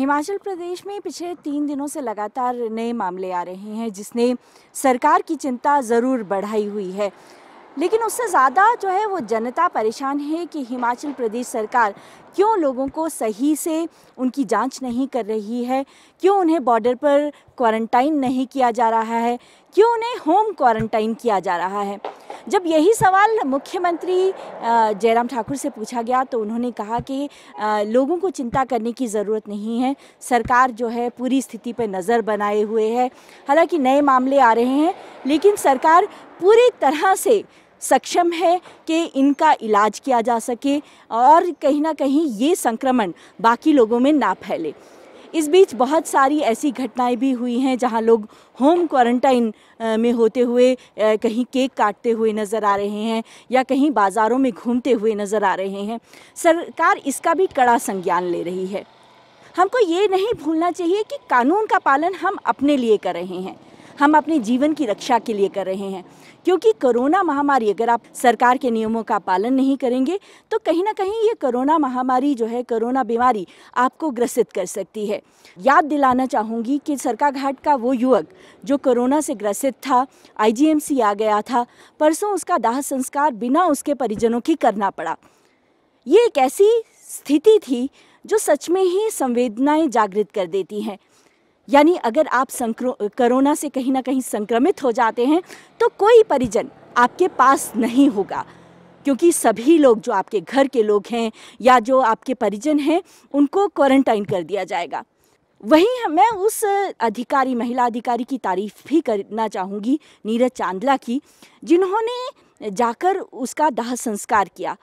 हिमाचल प्रदेश में पिछले तीन दिनों से लगातार नए मामले आ रहे हैं जिसने सरकार की चिंता ज़रूर बढ़ाई हुई है लेकिन उससे ज़्यादा जो है वो जनता परेशान है कि हिमाचल प्रदेश सरकार क्यों लोगों को सही से उनकी जांच नहीं कर रही है क्यों उन्हें बॉर्डर पर क्वारंटाइन नहीं किया जा रहा है क्यों उन्हें होम क्वारंटाइन किया जा रहा है जब यही सवाल मुख्यमंत्री जयराम ठाकुर से पूछा गया तो उन्होंने कहा कि लोगों को चिंता करने की ज़रूरत नहीं है सरकार जो है पूरी स्थिति पर नज़र बनाए हुए है हालांकि नए मामले आ रहे हैं लेकिन सरकार पूरी तरह से सक्षम है कि इनका इलाज किया जा सके और कहीं ना कहीं ये संक्रमण बाकी लोगों में ना फैले इस बीच बहुत सारी ऐसी घटनाएं भी हुई हैं जहां लोग होम क्वारंटाइन में होते हुए कहीं केक काटते हुए नज़र आ रहे हैं या कहीं बाज़ारों में घूमते हुए नज़र आ रहे हैं सरकार इसका भी कड़ा संज्ञान ले रही है हमको ये नहीं भूलना चाहिए कि कानून का पालन हम अपने लिए कर रहे हैं हम अपने जीवन की रक्षा के लिए कर रहे हैं क्योंकि कोरोना महामारी अगर आप सरकार के नियमों का पालन नहीं करेंगे तो कहीं ना कहीं ये कोरोना महामारी जो है कोरोना बीमारी आपको ग्रसित कर सकती है याद दिलाना चाहूँगी कि सरका घाट का वो युवक जो कोरोना से ग्रसित था आईजीएमसी आ गया था परसों उसका दाह संस्कार बिना उसके परिजनों की करना पड़ा ये एक ऐसी स्थिति थी जो सच में ही संवेदनाएं जागृत कर देती हैं यानी अगर आप कोरोना से कहीं ना कहीं संक्रमित हो जाते हैं तो कोई परिजन आपके पास नहीं होगा क्योंकि सभी लोग जो आपके घर के लोग हैं या जो आपके परिजन हैं उनको क्वारंटाइन कर दिया जाएगा वहीं मैं उस अधिकारी महिला अधिकारी की तारीफ भी करना चाहूँगी नीरज चांदला की जिन्होंने जाकर उसका दाह संस्कार किया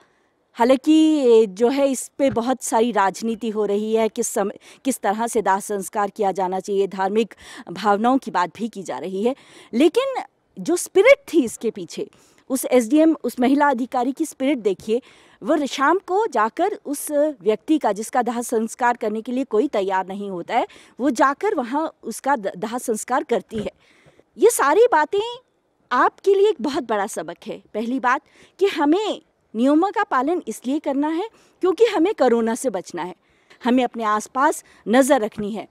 हालांकि जो है इस पे बहुत सारी राजनीति हो रही है किस समय किस तरह से दाह संस्कार किया जाना चाहिए धार्मिक भावनाओं की बात भी की जा रही है लेकिन जो स्पिरिट थी इसके पीछे उस एसडीएम उस महिला अधिकारी की स्पिरिट देखिए वो शाम को जाकर उस व्यक्ति का जिसका दाह संस्कार करने के लिए कोई तैयार नहीं होता है वो जाकर वहाँ उसका दाह संस्कार करती है ये सारी बातें आपके लिए एक बहुत बड़ा सबक है पहली बात कि हमें नियमों का पालन इसलिए करना है क्योंकि हमें कोरोना से बचना है हमें अपने आसपास नज़र रखनी है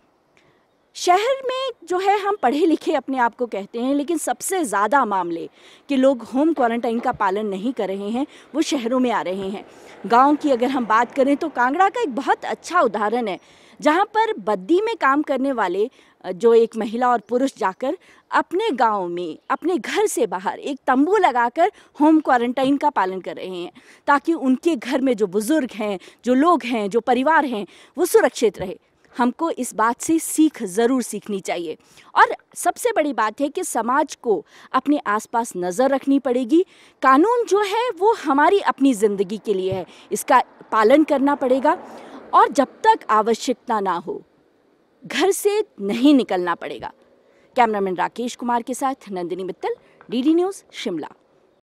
शहर में जो है हम पढ़े लिखे अपने आप को कहते हैं लेकिन सबसे ज़्यादा मामले कि लोग होम क्वारंटाइन का पालन नहीं कर रहे हैं वो शहरों में आ रहे हैं गांव की अगर हम बात करें तो कांगड़ा का एक बहुत अच्छा उदाहरण है जहाँ पर बद्दी में काम करने वाले जो एक महिला और पुरुष जाकर अपने गांव में अपने घर से बाहर एक तंबू लगाकर होम क्वारंटाइन का पालन कर रहे हैं ताकि उनके घर में जो बुज़ुर्ग हैं जो लोग हैं जो परिवार हैं वो सुरक्षित रहे हमको इस बात से सीख ज़रूर सीखनी चाहिए और सबसे बड़ी बात है कि समाज को अपने आसपास नज़र रखनी पड़ेगी कानून जो है वो हमारी अपनी ज़िंदगी के लिए है इसका पालन करना पड़ेगा और जब तक आवश्यकता ना हो घर से नहीं निकलना पड़ेगा कैमरामैन राकेश कुमार के साथ नंदिनी मित्तल डीडी न्यूज़ शिमला